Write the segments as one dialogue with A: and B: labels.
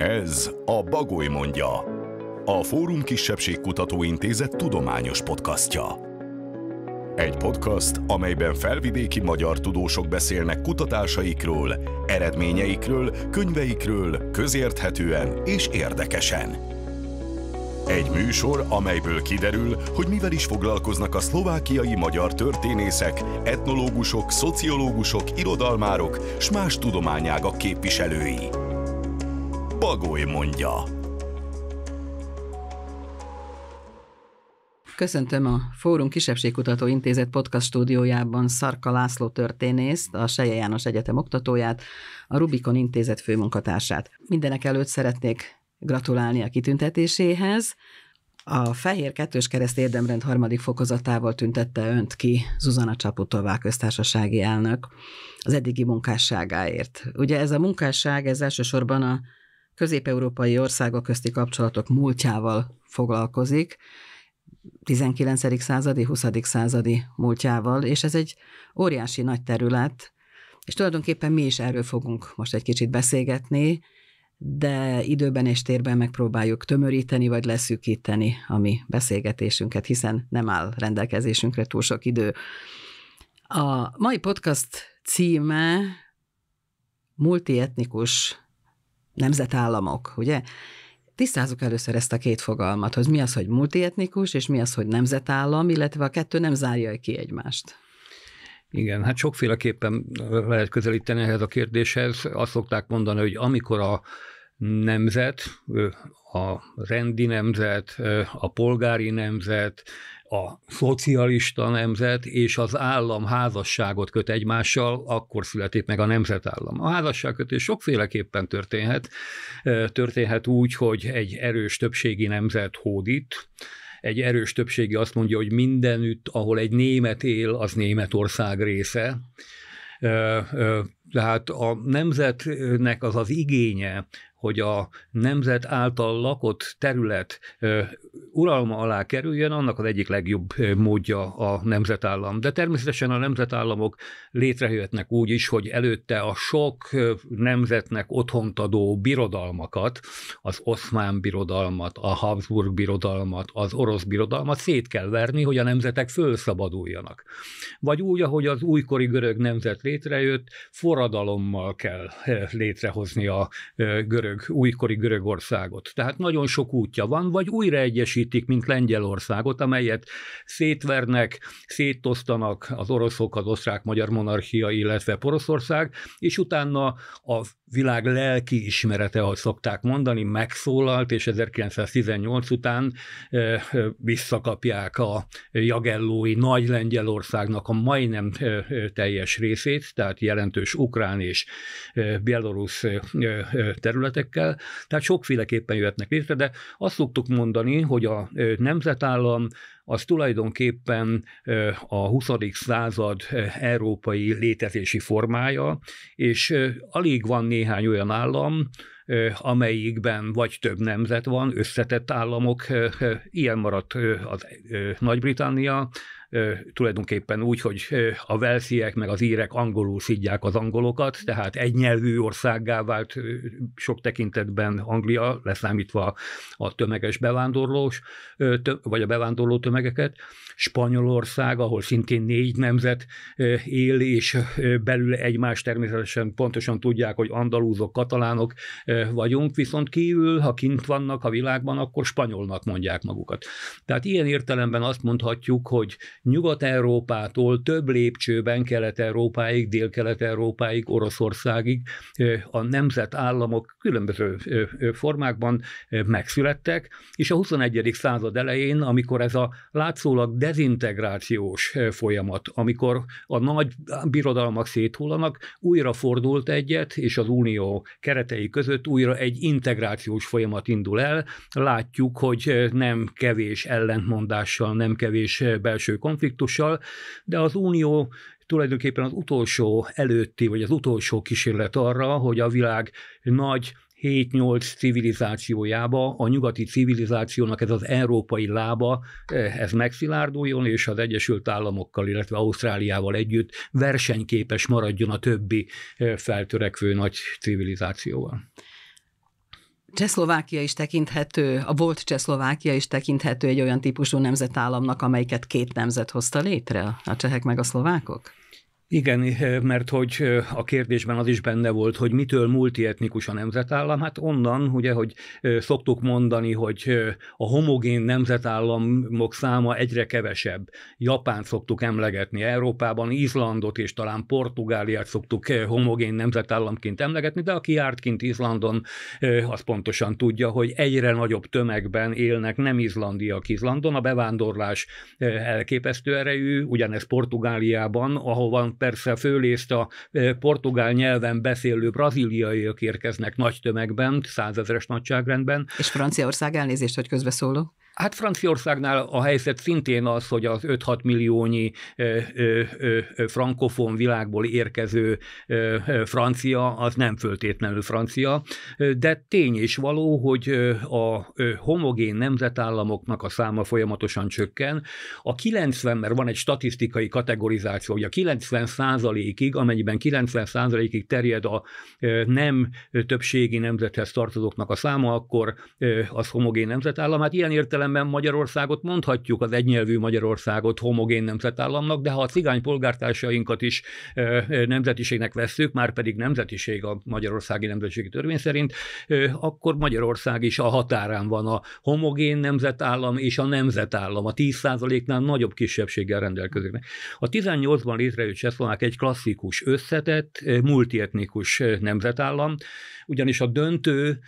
A: Ez a Bagoly mondja, a Fórum Kisebbségkutató Intézet tudományos podcastja. Egy podcast, amelyben felvidéki magyar tudósok beszélnek kutatásaikról, eredményeikről, könyveikről, közérthetően és érdekesen. Egy műsor, amelyből kiderül, hogy mivel is foglalkoznak a szlovákiai magyar történészek, etnológusok, szociológusok, irodalmárok s más tudományágak képviselői. Bagoly mondja.
B: Köszöntöm a Fórum Kisebbségkutató Intézet podcast stúdiójában Szarka László történészt, a Seje János Egyetem oktatóját, a Rubikon Intézet főmunkatársát. Mindenek előtt szeretnék gratulálni a kitüntetéséhez. A Fehér Kettős Kereszt érdemrend harmadik fokozatával tüntette önt ki Zuzana Csaputová köztársasági elnök az eddigi munkásságáért. Ugye ez a munkásság, ez elsősorban a közép-európai országok közti kapcsolatok múltjával foglalkozik, 19. századi, 20. századi múltjával, és ez egy óriási nagy terület, és tulajdonképpen mi is erről fogunk most egy kicsit beszélgetni, de időben és térben megpróbáljuk tömöríteni vagy leszűkíteni a mi beszélgetésünket, hiszen nem áll rendelkezésünkre túl sok idő. A mai podcast címe multietnikus nemzetállamok, ugye? Tisztázzuk először ezt a két fogalmat, hogy mi az, hogy multietnikus, és mi az, hogy nemzetállam, illetve a kettő nem zárja ki egymást.
C: Igen, hát sokféleképpen lehet közelíteni ehhez a kérdéshez. Azt szokták mondani, hogy amikor a nemzet, a rendi nemzet, a polgári nemzet, a szocialista nemzet és az állam házasságot köt egymással, akkor születik meg a nemzetállam. A házasságkötés sokféleképpen történhet. Történhet úgy, hogy egy erős többségi nemzet hódít, egy erős többségi azt mondja, hogy mindenütt, ahol egy német él, az Németország része. Tehát a nemzetnek az az igénye, hogy a nemzet által lakott terület uralma alá kerüljön, annak az egyik legjobb módja a nemzetállam. De természetesen a nemzetállamok létrejöhetnek úgy is, hogy előtte a sok nemzetnek otthont adó birodalmakat, az oszmán birodalmat, a Habsburg birodalmat, az orosz birodalmat szét kell verni, hogy a nemzetek fölszabaduljanak. Vagy úgy, ahogy az újkori görög nemzet létrejött, forradalommal kell létrehozni a görög görög, újkori Görögországot. Tehát nagyon sok útja van, vagy újraegyesítik, mint Lengyelországot, amelyet szétvernek, szétosztanak az oroszok, az osztrák-magyar monarchia, illetve Poroszország, és utána a világ lelki ismerete, ahogy szokták mondani, megszólalt, és 1918 után visszakapják a jagellói nagy Lengyelországnak a majdnem teljes részét, tehát jelentős ukrán és bielorusz területekkel, tehát sokféleképpen jöhetnek létre, de azt szoktuk mondani, hogy a nemzetállam az tulajdonképpen a 20. század európai létezési formája, és alig van néhány olyan állam, amelyikben vagy több nemzet van, összetett államok, ilyen maradt az Nagy-Britannia, tulajdonképpen úgy, hogy a velsziek meg az írek angolul szidják az angolokat, tehát egynyelvű országgá vált sok tekintetben Anglia, leszámítva a tömeges bevándorlós, vagy a bevándorló tömegeket, Spanyolország, ahol szintén négy nemzet él, és belül egymás természetesen pontosan tudják, hogy andalúzok, katalánok vagyunk, viszont kívül, ha kint vannak a világban, akkor spanyolnak mondják magukat. Tehát ilyen értelemben azt mondhatjuk, hogy Nyugat-Európától több lépcsőben Kelet-Európáig, Dél-Kelet-Európáig, Oroszországig a nemzetállamok különböző formákban megszülettek, és a 21. század elején, amikor ez a látszólag de dezintegrációs eh, folyamat, amikor a nagy birodalmak széthullanak, újra fordult egyet, és az unió keretei között újra egy integrációs folyamat indul el. Látjuk, hogy eh, nem kevés ellentmondással, nem kevés eh, belső konfliktussal, de az unió tulajdonképpen az utolsó előtti, vagy az utolsó kísérlet arra, hogy a világ nagy 7-8 civilizációjába a nyugati civilizációnak ez az európai lába, eh, ez megszilárduljon, és az Egyesült Államokkal, illetve Ausztráliával együtt versenyképes maradjon a többi eh, feltörekvő nagy civilizációval.
B: Csehszlovákia is tekinthető, a volt Csehszlovákia is tekinthető egy olyan típusú nemzetállamnak,
C: amelyiket két nemzet hozta létre, a csehek meg a szlovákok? Igen, eh, mert hogy eh, a kérdésben az is benne volt, hogy mitől multietnikus a nemzetállam. Hát onnan, ugye, hogy eh, szoktuk mondani, hogy a homogén nemzetállamok száma egyre kevesebb. Japán szoktuk emlegetni, Európában Izlandot és talán Portugáliát szoktuk homogén nemzetállamként emlegetni, de aki járt kint Izlandon, az pontosan tudja, hogy egyre nagyobb tömegben élnek nem izlandiak Izlandon. A bevándorlás elképesztő erejű, ugyanez Portugáliában, ahol van persze főlészt a portugál nyelven beszélő braziliaiak érkeznek nagy tömegben, százezres nagyságrendben. És Franciaország elnézést, hogy közbeszólok. Hát Franciaországnál a helyzet szintén az, hogy az 5-6 milliónyi ö, ö, ö, frankofon világból érkező ö, francia, az nem föltétlenül francia, de tény és való, hogy a homogén nemzetállamoknak a száma folyamatosan csökken. A 90, mert van egy statisztikai kategorizáció, hogy a 90 százalékig, amennyiben 90 százalékig terjed a nem többségi nemzethez tartozóknak a száma, akkor az homogén nemzetállam. Hát ilyen értelem értelemben Magyarországot mondhatjuk, az egynyelvű Magyarországot homogén nemzetállamnak, de ha a cigány polgártársainkat is nemzetiségnek vesszük, már pedig nemzetiség a magyarországi nemzetiségi törvény szerint, akkor Magyarország is a határán van a homogén nemzetállam és a nemzetállam, a 10%-nál nagyobb kisebbséggel rendelkezőknek. A 18-ban létrejött Csehszlovák egy klasszikus, összetett, multietnikus nemzetállam, ugyanis a döntő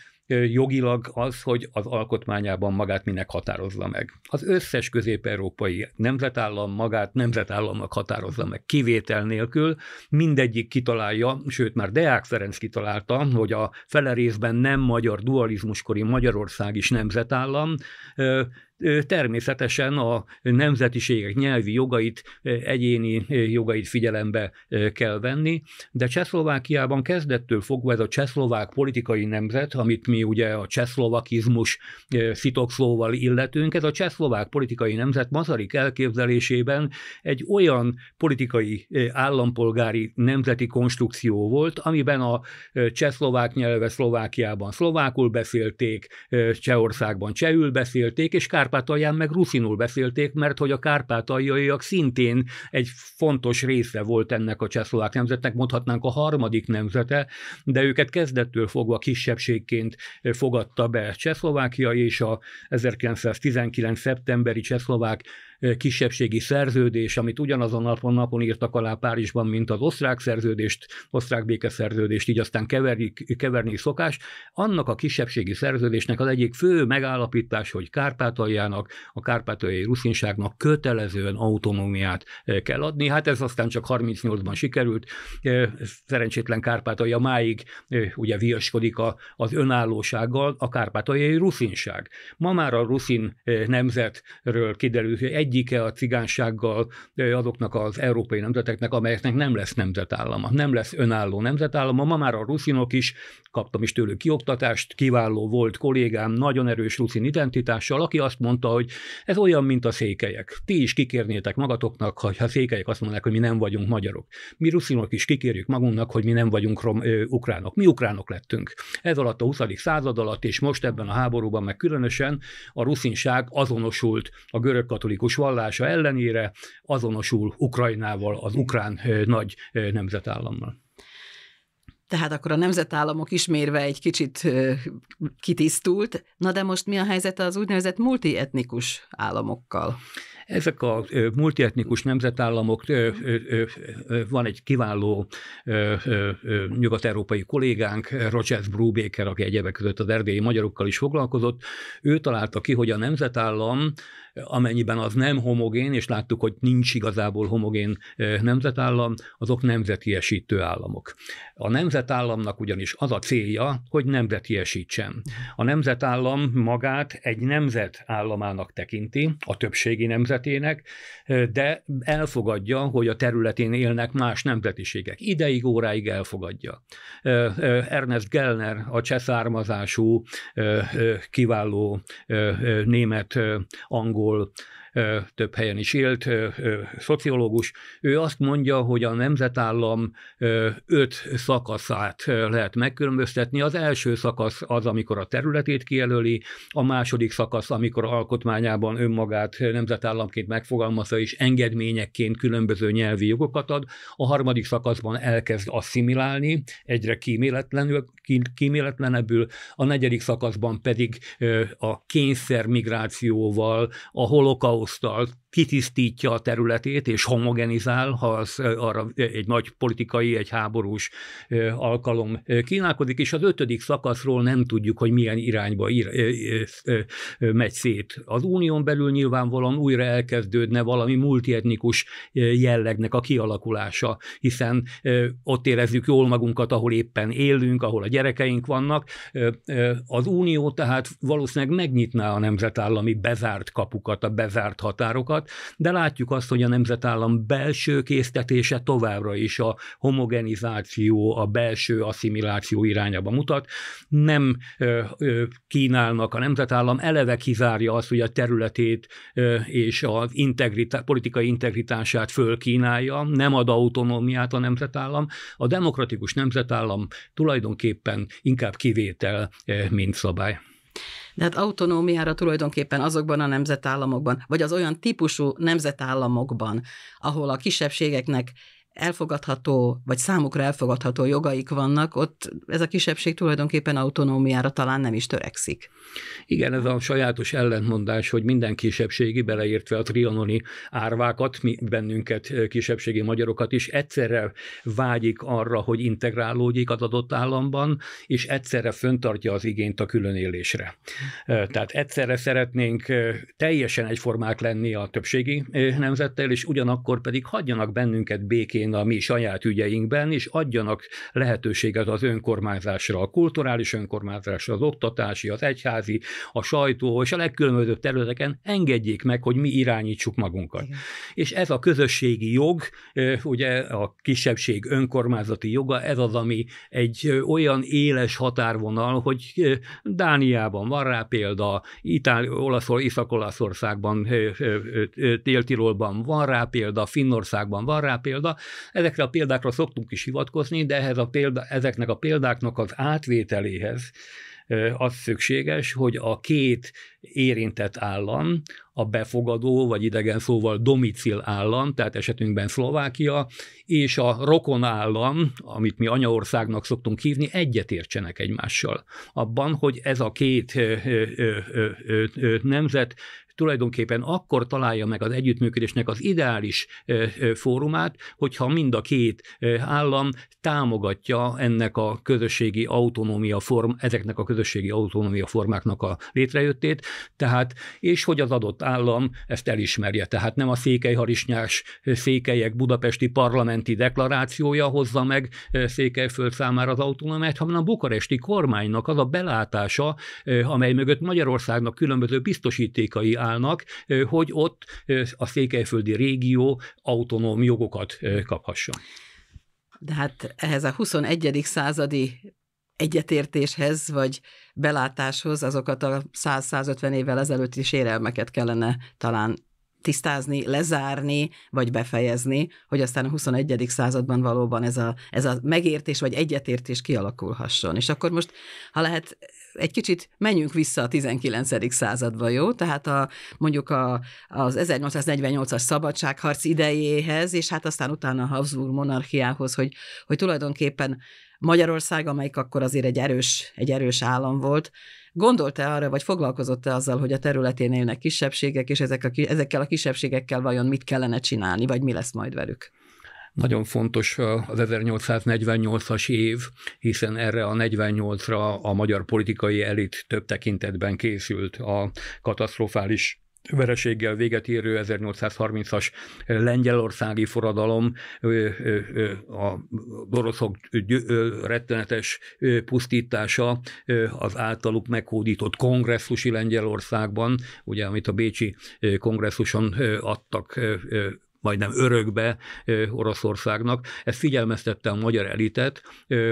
C: jogilag az, hogy az alkotmányában magát minek határozza meg. Az összes közép-európai nemzetállam magát nemzetállamnak határozza meg, kivétel nélkül. Mindegyik kitalálja, sőt már Deák Ferenc kitalálta, hogy a fele részben nem magyar dualizmuskori Magyarország is nemzetállam, természetesen a nemzetiségek nyelvi jogait, egyéni jogait figyelembe kell venni, de Csehszlovákiában kezdettől fogva ez a csehszlovák politikai nemzet, amit mi ugye a csehszlovakizmus szitokszóval illetünk, ez a csehszlovák politikai nemzet Mazarik elképzelésében egy olyan politikai állampolgári nemzeti konstrukció volt, amiben a csehszlovák nyelve Szlovákiában szlovákul beszélték, Csehországban csehül beszélték, és kár Kárpátalján meg rufinul beszélték, mert hogy a kárpátaljaiak szintén egy fontos része volt ennek a csehszlovák nemzetnek, mondhatnánk a harmadik nemzete, de őket kezdettől fogva kisebbségként fogadta be Csehszlovákia, és a 1919. szeptemberi csehszlovák kisebbségi szerződés, amit ugyanazon napon, napon írtak alá Párizsban, mint az osztrák szerződést, osztrák békeszerződést, így aztán keverni, keverni szokás, annak a kisebbségi szerződésnek az egyik fő megállapítás, hogy Kárpátaljának, a kárpátaljai ruszinságnak kötelezően autonómiát kell adni. Hát ez aztán csak 38-ban sikerült. Szerencsétlen Kárpátalja máig ugye viaskodik a, az önállósággal a kárpátaljai ruszinság. Ma már a ruszin nemzetről kiderül, hogy egy egyike a cigánsággal azoknak az európai nemzeteknek, amelyeknek nem lesz nemzetállama, nem lesz önálló nemzetállama. Ma már a ruszinok is, kaptam is tőlük kioktatást, kiváló volt kollégám, nagyon erős ruszin identitással, aki azt mondta, hogy ez olyan, mint a székelyek. Ti is kikérnétek magatoknak, ha a székelyek azt mondják, hogy mi nem vagyunk magyarok. Mi ruszinok is kikérjük magunknak, hogy mi nem vagyunk rom, ö, ukránok. Mi ukránok lettünk. Ez alatt a 20. század alatt, és most ebben a háborúban meg különösen a ruszinság azonosult a görögkatolikus vallása ellenére azonosul Ukrajnával, az ukrán nagy nemzetállammal.
B: Tehát akkor a nemzetállamok ismérve egy kicsit kitisztult. Na de most mi a helyzet az úgynevezett multietnikus
C: államokkal? Ezek a multietnikus nemzetállamok, van egy kiváló nyugat-európai kollégánk, Rogers Brubaker, aki egyebek között az erdélyi magyarokkal is foglalkozott, ő találta ki, hogy a nemzetállam amennyiben az nem homogén, és láttuk, hogy nincs igazából homogén nemzetállam, azok nemzetiesítő államok. A nemzetállamnak ugyanis az a célja, hogy nemzetiesítsen. A nemzetállam magát egy nemzetállamának tekinti, a többségi nemzetének, de elfogadja, hogy a területén élnek más nemzetiségek. Ideig, óráig elfogadja. Ernest Gellner, a cseh származású, kiváló német angol angol, több helyen is élt, szociológus, ő azt mondja, hogy a nemzetállam öt szakaszát lehet megkülönböztetni. Az első szakasz az, amikor a területét kijelöli, a második szakasz, amikor alkotmányában önmagát nemzetállamként megfogalmazza és engedményekként különböző nyelvi jogokat ad, a harmadik szakaszban elkezd asszimilálni, egyre kíméletlenül, kíméletlenebbül, a negyedik szakaszban pedig a kényszer migrációval, a holokausztal kitisztítja a területét és homogenizál, ha az arra egy nagy politikai, egy háborús alkalom kínálkodik, és az ötödik szakaszról nem tudjuk, hogy milyen irányba ir- megy szét. Az unión belül nyilvánvalóan újra elkezdődne valami multietnikus jellegnek a kialakulása, hiszen ott érezzük jól magunkat, ahol éppen élünk, ahol a gyerek gyerekeink vannak. Az Unió tehát valószínűleg megnyitná a nemzetállami bezárt kapukat, a bezárt határokat, de látjuk azt, hogy a nemzetállam belső késztetése továbbra is a homogenizáció, a belső asszimiláció irányába mutat. Nem kínálnak a nemzetállam, eleve kizárja azt, hogy a területét és az integritá- politikai integritását fölkínálja, nem ad autonómiát a nemzetállam. A demokratikus nemzetállam tulajdonképpen mindenképpen inkább kivétel, eh, mint szabály.
B: De hát autonómiára tulajdonképpen azokban a nemzetállamokban, vagy az olyan típusú nemzetállamokban, ahol a kisebbségeknek elfogadható, vagy számukra elfogadható jogaik vannak, ott ez a kisebbség tulajdonképpen autonómiára talán nem is
C: törekszik. Igen, ez a sajátos ellentmondás, hogy minden kisebbségi, beleértve a trianoni árvákat, mi bennünket, eh, kisebbségi magyarokat is, egyszerre vágyik arra, hogy integrálódjék az adott államban, és egyszerre föntartja az igényt a különélésre. Eh, tehát egyszerre szeretnénk eh, teljesen egyformák lenni a többségi nemzettel, és ugyanakkor pedig hagyjanak bennünket békén elején a mi saját ügyeinkben, és adjanak lehetőséget az önkormányzásra, a kulturális önkormányzásra, az oktatási, az egyházi, a sajtó és a legkülönbözőbb területeken engedjék meg, hogy mi irányítsuk magunkat. Igen. És ez a közösségi jog, ugye a kisebbség önkormányzati joga, ez az, ami egy olyan éles határvonal, hogy Dániában van rá példa, Itál, Olaszor, Észak-Olaszországban, Téltirolban van rá példa, Finnországban van rá példa, Ezekre a példákra szoktunk is hivatkozni, de ehhez a példa, ezeknek a példáknak az átvételéhez az szükséges, hogy a két érintett állam, a befogadó, vagy idegen szóval domicil állam, tehát esetünkben Szlovákia, és a rokon állam, amit mi anyaországnak szoktunk hívni, egyetértsenek egymással. Abban, hogy ez a két nemzet tulajdonképpen akkor találja meg az együttműködésnek az ideális fórumát, hogyha mind a két állam támogatja ennek a közösségi autonómia form, ezeknek a közösségi autonómia formáknak a létrejöttét, tehát, és hogy az adott állam ezt elismerje. Tehát nem a székelyharisnyás székelyek budapesti parlamenti deklarációja hozza meg Székelyföld számára az autonómiát, hanem a bukaresti kormánynak az a belátása, amely mögött Magyarországnak különböző biztosítékai állnak, hogy ott a székelyföldi régió autonóm jogokat kaphasson.
B: De hát ehhez a 21. századi egyetértéshez, vagy belátáshoz azokat a 100-150 évvel ezelőtti sérelmeket kellene talán tisztázni, lezárni, vagy befejezni, hogy aztán a 21. században valóban ez a, ez a megértés, vagy egyetértés kialakulhasson. És akkor most, ha lehet, egy kicsit menjünk vissza a 19. századba, jó? Tehát a, mondjuk a, az 1848-as szabadságharc idejéhez, és hát aztán utána a Habsburg monarchiához, hogy, hogy tulajdonképpen Magyarország, amelyik akkor azért egy erős, egy erős állam volt, Gondolta arra, vagy foglalkozott-e azzal, hogy a területén élnek kisebbségek, és ezek a, ezekkel a kisebbségekkel vajon mit kellene csinálni, vagy mi lesz majd velük?
C: Nagyon fontos az 1848-as év, hiszen erre a 48-ra a magyar politikai elit több tekintetben készült a katasztrofális vereséggel véget érő 1830-as lengyelországi forradalom, a oroszok rettenetes pusztítása, az általuk meghódított kongresszusi Lengyelországban, ugye amit a Bécsi kongresszuson adtak majdnem örökbe Oroszországnak. Ez figyelmeztette a magyar elitet,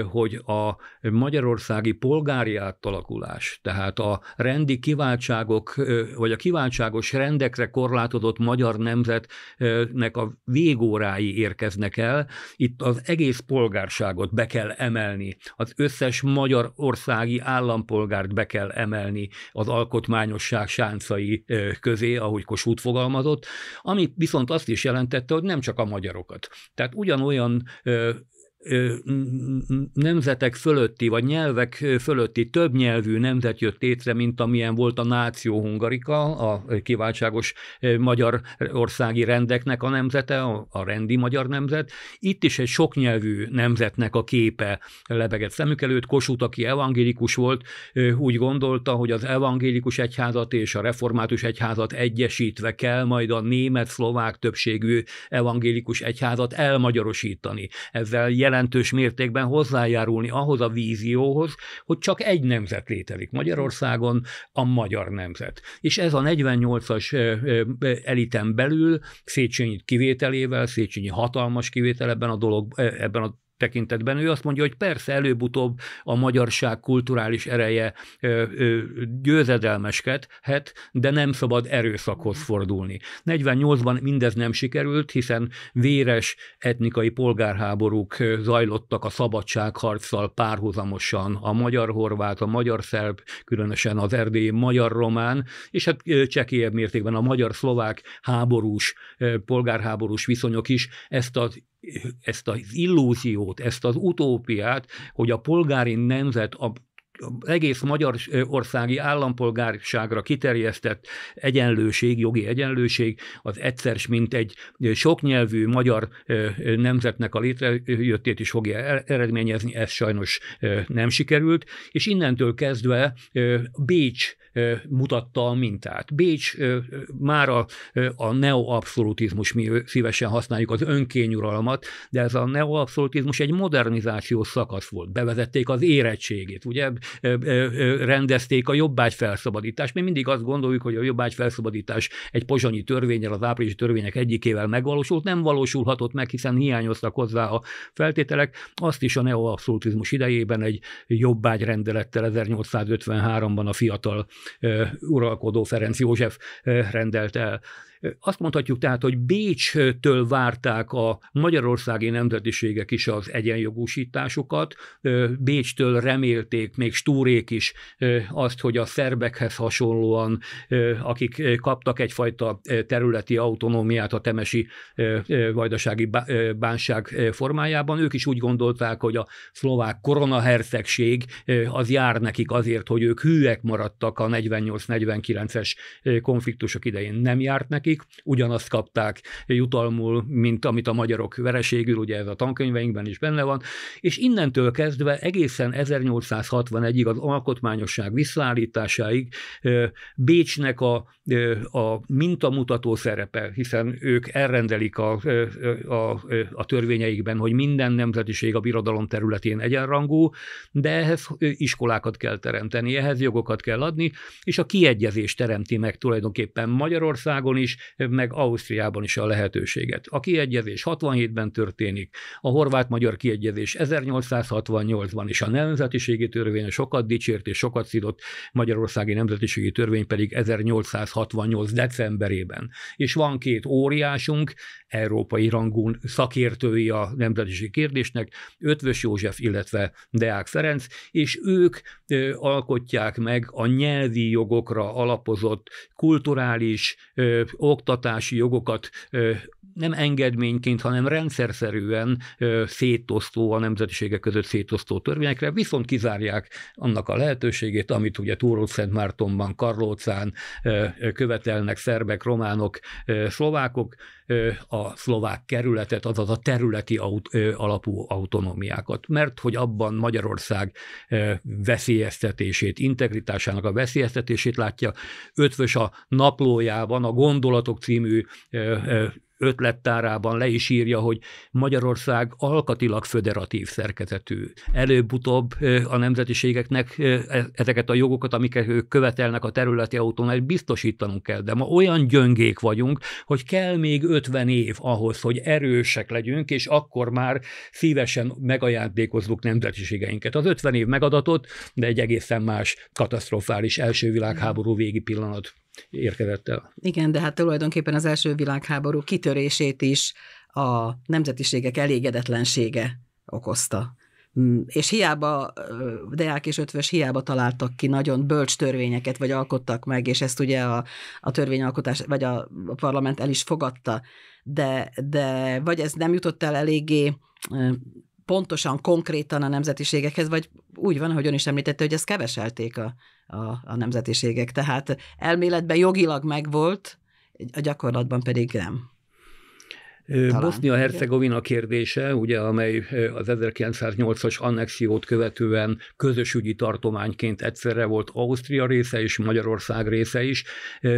C: hogy a magyarországi polgári átalakulás, tehát a rendi kiváltságok, vagy a kiváltságos rendekre korlátozott magyar nemzetnek a végórái érkeznek el, itt az egész polgárságot be kell emelni, az összes magyar országi állampolgárt be kell emelni az alkotmányosság sáncai közé, ahogy Kossuth fogalmazott, ami viszont azt is jelent, jelentette, hogy nem csak a magyarokat. Tehát ugyanolyan nemzetek fölötti, vagy nyelvek fölötti több nyelvű nemzet jött létre, mint amilyen volt a náció hungarika, a kiváltságos magyar országi rendeknek a nemzete, a rendi magyar nemzet. Itt is egy soknyelvű nemzetnek a képe lebegett szemük előtt. Kossuth, aki evangélikus volt, úgy gondolta, hogy az evangélikus egyházat és a református egyházat egyesítve kell majd a német-szlovák többségű evangélikus egyházat elmagyarosítani. Ezzel jel jelentős mértékben hozzájárulni ahhoz a vízióhoz, hogy csak egy nemzet létezik Magyarországon, a magyar nemzet. És ez a 48-as eliten belül, Széchenyi kivételével, Széchenyi hatalmas kivétel ebben a, dolog, ebben a tekintetben. Ő azt mondja, hogy persze előbb-utóbb a magyarság kulturális ereje győzedelmeskedhet, de nem szabad erőszakhoz mhm. fordulni. 48-ban mindez nem sikerült, hiszen véres etnikai polgárháborúk zajlottak a szabadságharccal párhuzamosan. A magyar-horvát, a magyar-szerb, különösen az erdélyi magyar-román, és hát csekélyebb mértékben a magyar-szlovák háborús, polgárháborús viszonyok is ezt az ezt az illúziót, ezt az utópiát, hogy a polgári nemzet a egész magyar országi állampolgárságra kiterjesztett egyenlőség, jogi egyenlőség, az egyszer mint egy soknyelvű magyar nemzetnek a létrejöttét is fogja e-, eredményezni, ez sajnos nem sikerült, és innentől kezdve Bécs mutatta a mintát. Bécs már a, a neoabszolutizmus, mi szívesen használjuk az önkényuralmat, de ez a neoabszolutizmus egy modernizációs szakasz volt. Bevezették az érettségét, ugye rendezték a jobbágy felszabadítást. Mi mindig azt gondoljuk, hogy a jobbágy felszabadítás egy pozsonyi törvényel, az áprilisi törvények egyikével megvalósult, nem valósulhatott meg, hiszen hiányoztak hozzá a feltételek. Azt is a neoabszolutizmus idejében egy jobbágy rendelettel 1853-ban a fiatal uralkodó Ferenc József rendelt el. Azt mondhatjuk tehát, hogy Bécstől várták a magyarországi nemzetiségek is az egyenjogúsításokat, Bécstől remélték még Stúrék is azt, hogy a szerbekhez hasonlóan, akik kaptak egyfajta területi autonómiát a temesi vajdasági bánság formájában, ők is úgy gondolták, hogy a szlovák koronahercegség az jár nekik azért, hogy ők hűek maradtak a 48-49-es konfliktusok idején. Nem járt nekik, nekik, ugyanazt kapták jutalmul, mint amit a magyarok vereségül, ugye ez a tankönyveinkben is benne van, és innentől kezdve egészen 1861-ig az alkotmányosság visszaállításáig Bécsnek a, a mintamutató szerepe, hiszen ők elrendelik a, a, a törvényeikben, hogy minden nemzetiség a birodalom területén egyenrangú, de ehhez iskolákat kell teremteni, ehhez jogokat kell adni, és a kiegyezés teremti meg tulajdonképpen Magyarországon is, meg Ausztriában is a lehetőséget. A kiegyezés 67-ben történik, a horvát-magyar kiegyezés 1868-ban, és a nemzetiségi törvény sokat dicsért és sokat szidott magyarországi nemzetiségi törvény pedig 1868. decemberében. És van két óriásunk, európai rangú szakértői a nemzetiségi kérdésnek, Ötvös József, illetve Deák Ferenc, és ők alkotják meg a nyelvi jogokra alapozott kulturális, oktatási jogokat nem engedményként, hanem rendszerszerűen szétosztó, a nemzetiségek között szétosztó törvényekre, viszont kizárják annak a lehetőségét, amit ugye Mártonban, Karlócán követelnek szerbek, románok, szlovákok, a szlovák kerületet, azaz a területi aut, alapú autonómiákat, mert hogy abban Magyarország veszélyeztetését, integritásának a veszélyeztetését látja. Ötvös a naplójában a Gondolatok című ötlettárában le is írja, hogy Magyarország alkatilag föderatív szerkezetű. Előbb-utóbb a nemzetiségeknek e, ezeket a jogokat, amiket ők követelnek a területi autonómiát, biztosítanunk kell. De ma olyan gyöngék vagyunk, hogy kell még 50 év ahhoz, hogy erősek legyünk, és akkor már szívesen megajándékozzuk nemzetiségeinket. Az 50 év megadatott, de egy egészen más katasztrofális első világháború végi pillanat érkezett el.
B: Igen, de hát tulajdonképpen az első világháború kitörését is a nemzetiségek elégedetlensége okozta. Mm, és hiába, Deák és Ötvös hiába találtak ki nagyon bölcs törvényeket, vagy alkottak meg, és ezt ugye a, a törvényalkotás, vagy a, a parlament el is fogadta, de, de vagy ez nem jutott el eléggé pontosan, konkrétan a nemzetiségekhez, vagy úgy van, ahogy ön is említette, hogy ezt keveselték a a, a nemzetiségek. Tehát elméletben jogilag megvolt, a gyakorlatban pedig nem.
C: Bosnia hercegovina kérdése, ugye, amely az 1980 as annexiót követően közös ügyi tartományként egyszerre volt Ausztria része és Magyarország része is,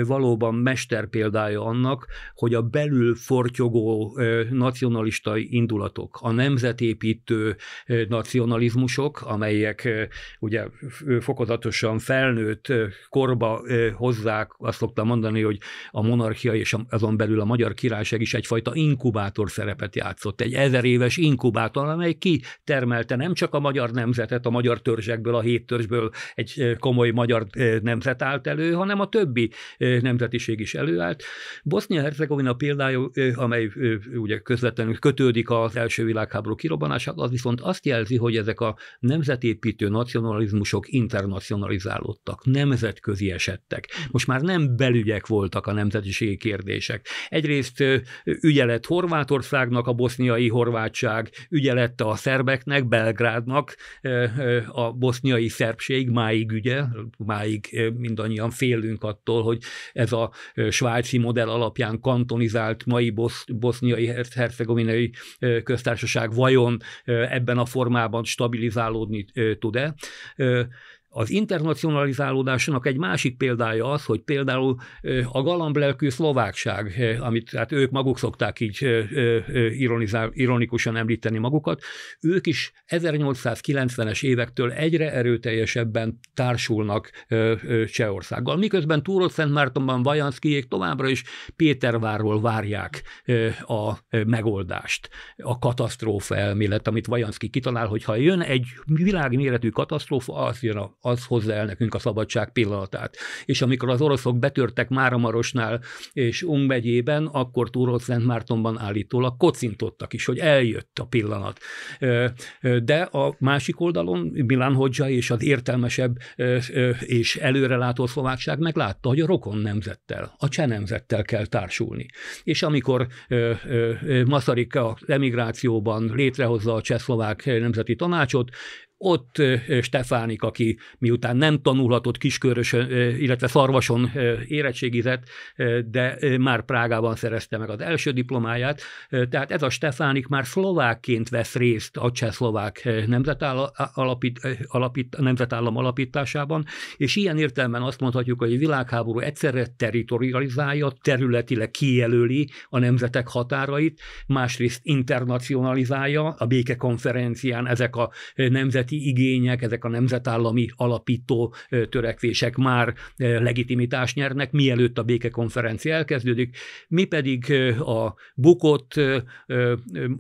C: valóban mester példája annak, hogy a belül fortyogó nacionalista indulatok, a nemzetépítő nacionalizmusok, amelyek ugye fokozatosan felnőtt korba hozzák, azt szoktam mondani, hogy a monarchia és azon belül a magyar királyság is egyfajta inkubátor inkubátor szerepet játszott, egy ezer éves inkubátor, amely kitermelte nem csak a magyar nemzetet, a magyar törzsekből, a hét törzsből egy komoly magyar nemzet állt elő, hanem a többi nemzetiség is előállt. Bosznia-Hercegovina példája, amely ugye közvetlenül kötődik az első világháború kirobbanásához, az viszont azt jelzi, hogy ezek a nemzetépítő nacionalizmusok internacionalizálódtak, nemzetközi esettek. Most már nem belügyek voltak a nemzetiségi kérdések. Egyrészt ügyelet Horvátországnak a boszniai horvátság, ügye lett a szerbeknek, Belgrádnak a boszniai szerbség, máig ügye, máig mindannyian félünk attól, hogy ez a svájci modell alapján kantonizált mai bosz, boszniai hercegovinai köztársaság vajon ebben a formában stabilizálódni tud-e. Az internacionalizálódásnak egy másik példája az, hogy például a galamblelkű szlovákság, amit hát ők maguk szokták így ironizál, ironikusan említeni magukat, ők is 1890-es évektől egyre erőteljesebben társulnak Csehországgal. Miközben Szent Mártonban Vajanszkijék továbbra is Pétervárról várják a megoldást, a katasztrófa elmélet, amit Vajanszki kitalál, hogy ha jön egy világméretű katasztrófa, az jön a az hozza el nekünk a szabadság pillanatát. És amikor az oroszok betörtek Máramarosnál és Ung megyében, akkor Szent Mártonban állítólag kocintottak is, hogy eljött a pillanat. De a másik oldalon Milán Hodzsa és az értelmesebb és előrelátó szlovákság meglátta, hogy a rokon nemzettel, a cseh nemzettel kell társulni. És amikor Masaryk a emigrációban létrehozza a csehszlovák nemzeti tanácsot, ott Stefánik, aki miután nem tanulhatott kiskörösön, illetve szarvason érettségizett, de már Prágában szerezte meg az első diplomáját, tehát ez a Stefánik már szlovákként vesz részt a csehszlovák nemzetállam alapításában, és ilyen értelemben azt mondhatjuk, hogy a világháború egyszerre territorializálja, területileg kijelöli a nemzetek határait, másrészt internacionalizálja, a békekonferencián ezek a nemzeti nemzeti igények, ezek a nemzetállami alapító törekvések már legitimitást nyernek, mielőtt a békekonferencia elkezdődik. Mi pedig a bukott,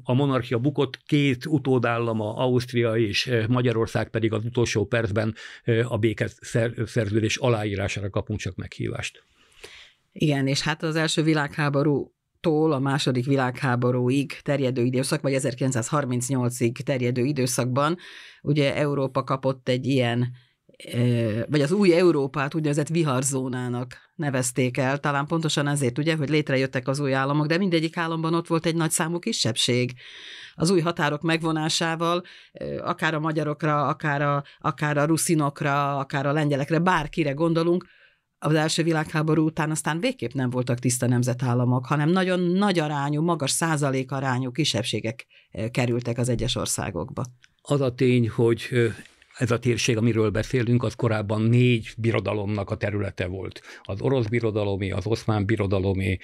C: a monarchia bukott két utódállama, Ausztria és Magyarország pedig az utolsó percben a békeszerződés aláírására kapunk csak meghívást.
B: Igen, és hát az első világháború tól a második világháborúig terjedő időszak, vagy 1938-ig terjedő időszakban, ugye Európa kapott egy ilyen, vagy az új Európát úgynevezett viharzónának nevezték el, talán pontosan ezért, ugye, hogy létrejöttek az új államok, de mindegyik államban ott volt egy nagy számú kisebbség. Az új határok megvonásával, akár a magyarokra, akár a, akár a ruszinokra, akár a lengyelekre, bárkire gondolunk, az első világháború után aztán végképp nem voltak tiszta nemzetállamok, hanem nagyon nagy arányú, magas százalék arányú kisebbségek eh, kerültek az egyes országokba.
C: Az a tény, hogy eh, ez a térség, amiről beszélünk, az korábban négy birodalomnak a területe volt. Az orosz birodalomi, az oszmán birodalomi,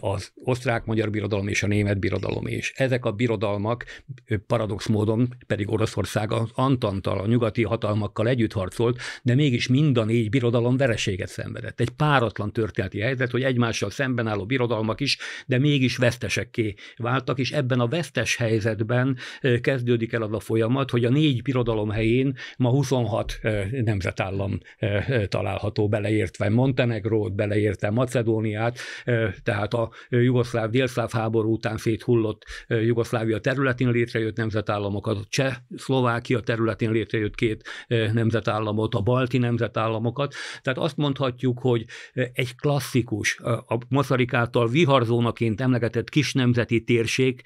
C: az osztrák-magyar birodalom és a német birodalom is. Ezek a birodalmak paradox módon pedig Oroszország az Antantal, a nyugati hatalmakkal együtt harcolt, de mégis mind a négy birodalom vereséget szenvedett. Egy páratlan történeti helyzet, hogy egymással szemben álló birodalmak is, de mégis vesztesekké váltak, és ebben a vesztes helyzetben kezdődik el az a folyamat, hogy a négy birodalom helyén ma 26 nemzetállam található, beleértve Montenegrót, beleértve Macedóniát, tehát a jugoszláv délszláv háború után széthullott Jugoszlávia területén létrejött nemzetállamokat, Cseh, Szlovákia területén létrejött két nemzetállamot, a balti nemzetállamokat. Tehát azt mondhatjuk, hogy egy klasszikus, a Masaryk által viharzónaként emlegetett kis nemzeti térség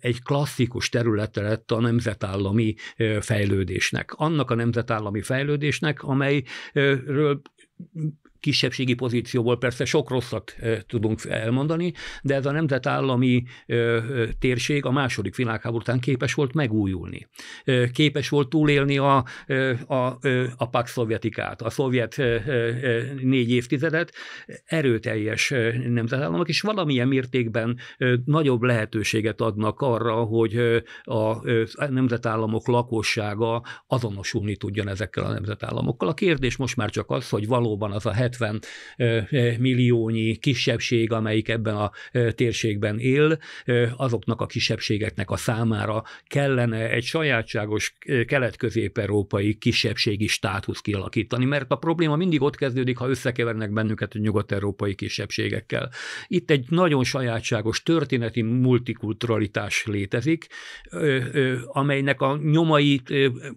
C: egy klasszikus területe lett a nemzetállami fejlődésnek annak a nemzetállami fejlődésnek, amelyről kisebbségi pozícióból persze sok rosszat tudunk elmondani, de ez a nemzetállami térség a második világháború után képes volt megújulni. Képes volt túlélni a, a, a Pax Szovjetikát, a szovjet négy évtizedet, erőteljes nemzetállamok, és valamilyen mértékben nagyobb lehetőséget adnak arra, hogy a nemzetállamok lakossága azonosulni tudjon ezekkel a nemzetállamokkal. A kérdés most már csak az, hogy valóban az a 70 milliónyi kisebbség, amelyik ebben a térségben él, azoknak a kisebbségeknek a számára kellene egy sajátságos kelet-közép-európai kisebbségi státusz kialakítani, mert a probléma mindig ott kezdődik, ha összekevernek bennünket a nyugat-európai kisebbségekkel. Itt egy nagyon sajátságos történeti multikulturalitás létezik, amelynek a nyomai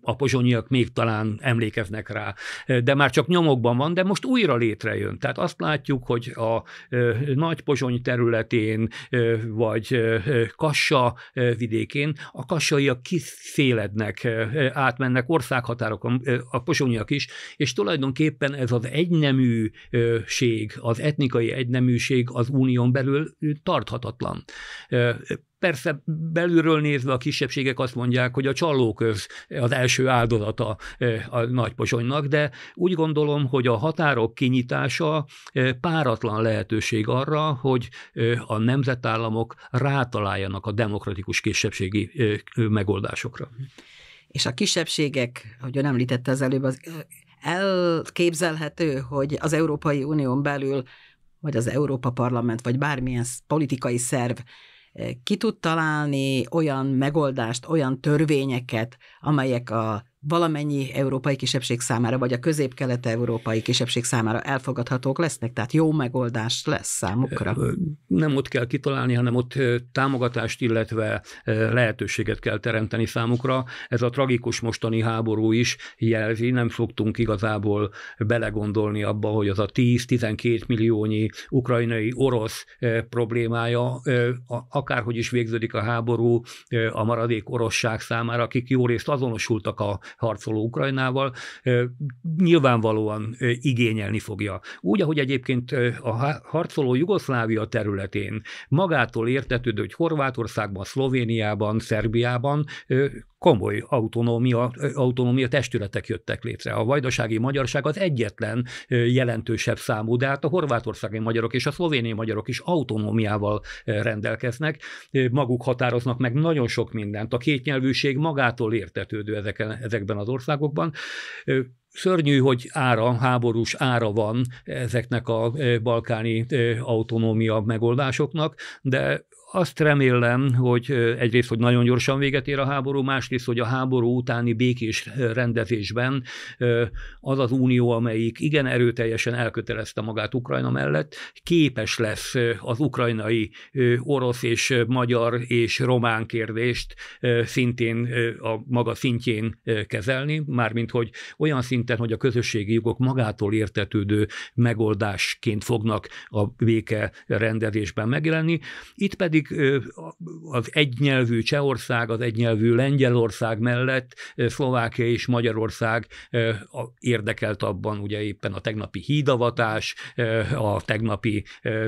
C: a pozsonyiak még talán emlékeznek rá, de már csak nyomokban van, de most újra létrejön. Tehát azt látjuk, hogy a nagy Pozsony területén, vagy Kassa vidékén a kassaiak kiszélednek, átmennek országhatárokon, a pozsonyiak is, és tulajdonképpen ez az egyneműség, az etnikai egyneműség az unión belül tarthatatlan. Persze belülről nézve a kisebbségek azt mondják, hogy a csalóköz az első áldozata a nagyposonynak, de úgy gondolom, hogy a határok kinyitása páratlan lehetőség arra, hogy a nemzetállamok rátaláljanak a demokratikus kisebbségi megoldásokra.
B: És a kisebbségek, ön említette az előbb, az elképzelhető, hogy az Európai Unión belül, vagy az Európa Parlament, vagy bármilyen politikai szerv ki tud találni olyan megoldást, olyan törvényeket, amelyek a valamennyi európai kisebbség számára, vagy a közép-kelet-európai kisebbség számára elfogadhatók lesznek, tehát jó megoldás lesz számukra.
C: Nem ott kell kitalálni, hanem ott támogatást, illetve lehetőséget kell teremteni számukra. Ez a tragikus mostani háború is jelzi, nem fogtunk igazából belegondolni abba, hogy az a 10-12 milliónyi ukrajnai orosz problémája, akárhogy is végződik a háború, a maradék orosság számára, akik jó részt azonosultak a harcoló Ukrajnával, nyilvánvalóan igényelni fogja. Úgy, ahogy egyébként a harcoló Jugoszlávia területén magától értetődő, hogy Horvátországban, Szlovéniában, Szerbiában komoly autonómia, autonómia testületek jöttek létre. A vajdasági magyarság az egyetlen jelentősebb számú, de hát a horvátországi magyarok és a szlovéniai magyarok is autonómiával rendelkeznek. Maguk határoznak meg nagyon sok mindent. A kétnyelvűség magától értetődő ezeken, ezekben az országokban. Szörnyű, hogy ára, háborús ára van ezeknek a balkáni autonómia megoldásoknak, de azt remélem, hogy egyrészt, hogy nagyon gyorsan véget ér a háború, másrészt, hogy a háború utáni békés rendezésben az az unió, amelyik igen erőteljesen elkötelezte magát Ukrajna mellett, képes lesz az ukrajnai orosz és magyar és román kérdést szintén a maga szintjén kezelni, mármint hogy olyan szinten, hogy a közösségi jogok magától értetődő megoldásként fognak a béke rendezésben megjelenni. Itt pedig másik, az egynyelvű Csehország, az egynyelvű Lengyelország mellett Szlovákia és Magyarország érdekelt abban, ugye éppen a tegnapi hídavatás, a tegnapi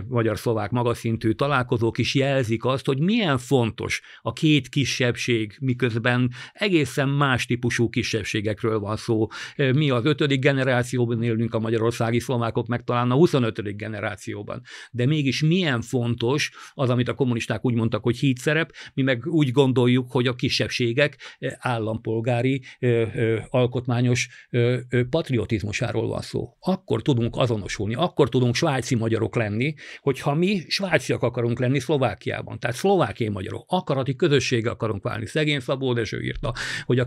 C: magyar-szlovák magaszintű találkozók is jelzik azt, hogy milyen fontos a két kisebbség, miközben egészen más típusú kisebbségekről van szó. Mi az ötödik generációban élünk, a magyarországi szlovákok meg talán a 25. generációban. De mégis milyen fontos az, amit a kommunista kommunisták úgy mondtak, hogy hídszerep, mi meg úgy gondoljuk, hogy a kisebbségek eh, állampolgári, eh, eh, alkotmányos patriotizmusáról van szó. Akkor tudunk azonosulni, akkor tudunk svájci magyarok lenni, hogyha mi svájciak akarunk lenni Szlovákiában, tehát szlovákiai magyarok, akarati közössége akarunk válni. Szegény Szabó Dezső írta, hogy a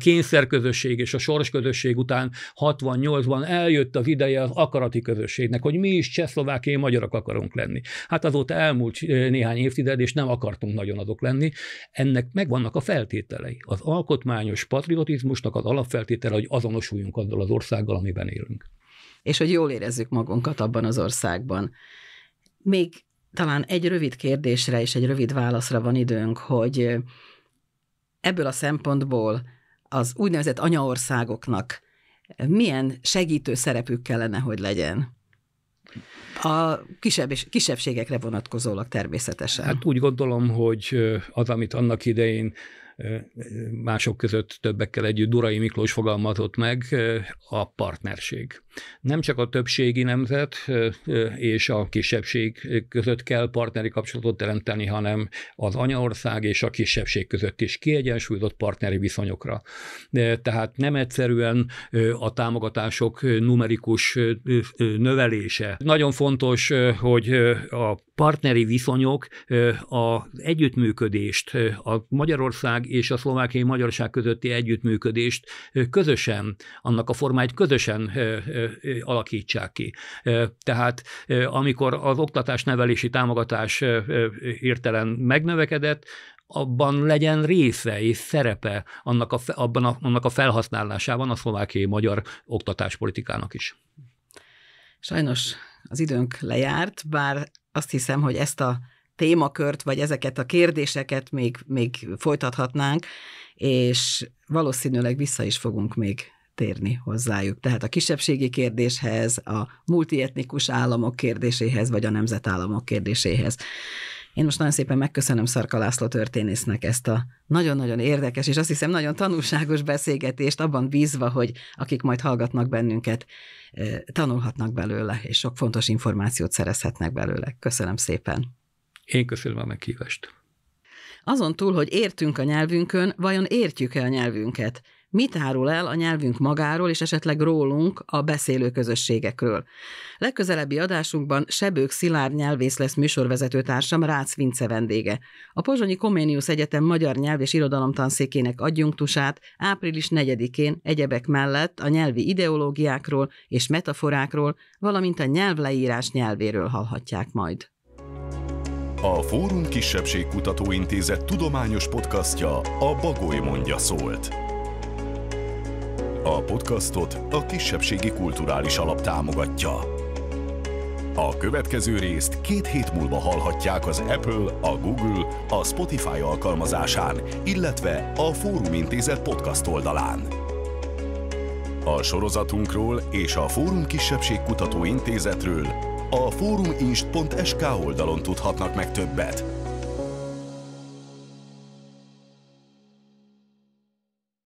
C: közösség és a sors közösség után 68-ban eljött az ideje az akarati közösségnek, hogy mi is csehszlovákiai magyarok akarunk lenni. Hát azóta elmúlt néhány évtized, és nem nem akartunk nagyon azok lenni. Ennek megvannak a feltételei. Az alkotmányos patriotizmusnak az alapfeltétele, hogy azonosuljunk azzal az országgal, amiben élünk. És hogy jól érezzük
B: magunkat abban az országban. Még talán egy rövid kérdésre és egy rövid válaszra van időnk, hogy ebből a szempontból az úgynevezett anyaországoknak milyen segítő szerepük kellene, hogy legyen? A kisebb és kisebbségekre vonatkozólag természetesen. Hát
C: úgy gondolom, hogy az, amit annak idején mások között többekkel együtt Durai Miklós fogalmazott meg, a partnerség nem csak a többségi nemzet és a kisebbség között kell partneri kapcsolatot teremteni, hanem az anyaország és a kisebbség között is kiegyensúlyozott partneri viszonyokra. Tehát nem egyszerűen a támogatások numerikus növelése. Nagyon fontos, hogy a partneri viszonyok az együttműködést, a Magyarország és a szlovákiai magyarság közötti együttműködést közösen, annak a formáit közösen alakítsák ki. Tehát amikor az oktatás-nevelési támogatás hirtelen megnövekedett, abban legyen része és szerepe annak a, abban a, annak a felhasználásában a szlovákiai magyar oktatáspolitikának is.
B: Sajnos az időnk lejárt, bár azt hiszem, hogy ezt a témakört, vagy ezeket a kérdéseket még, még folytathatnánk, és valószínűleg vissza is fogunk még térni hozzájuk. Tehát a kisebbségi kérdéshez, a multietnikus államok kérdéséhez, vagy a nemzetállamok kérdéséhez. Én most nagyon szépen megköszönöm Szarka László történésznek ezt a nagyon-nagyon érdekes, és azt hiszem nagyon tanulságos beszélgetést, abban bízva, hogy akik majd hallgatnak bennünket, tanulhatnak belőle, és sok fontos információt szerezhetnek belőle. Köszönöm szépen. Én köszönöm a meghívást. Azon túl, hogy értünk a nyelvünkön, vajon értjük-e a nyelvünket? mit árul el a nyelvünk magáról és esetleg rólunk a beszélő közösségekről. Legközelebbi adásunkban Sebők Szilárd nyelvész lesz műsorvezető társam Rácz Vince vendége. A Pozsonyi Koménius Egyetem Magyar Nyelv és Irodalomtanszékének adjunktusát április 4-én egyebek mellett a nyelvi ideológiákról és metaforákról, valamint a nyelvleírás nyelvéről hallhatják majd.
A: A Fórum Kisebbségkutató Intézet tudományos podcastja a Bagoly mondja szólt. A podcastot a Kisebbségi Kulturális Alap támogatja. A következő részt két hét múlva hallhatják az Apple, a Google, a Spotify alkalmazásán, illetve a Fórum Intézet podcast oldalán. A sorozatunkról és a Fórum Kisebbségkutató Intézetről a foruminst.sk oldalon tudhatnak meg többet.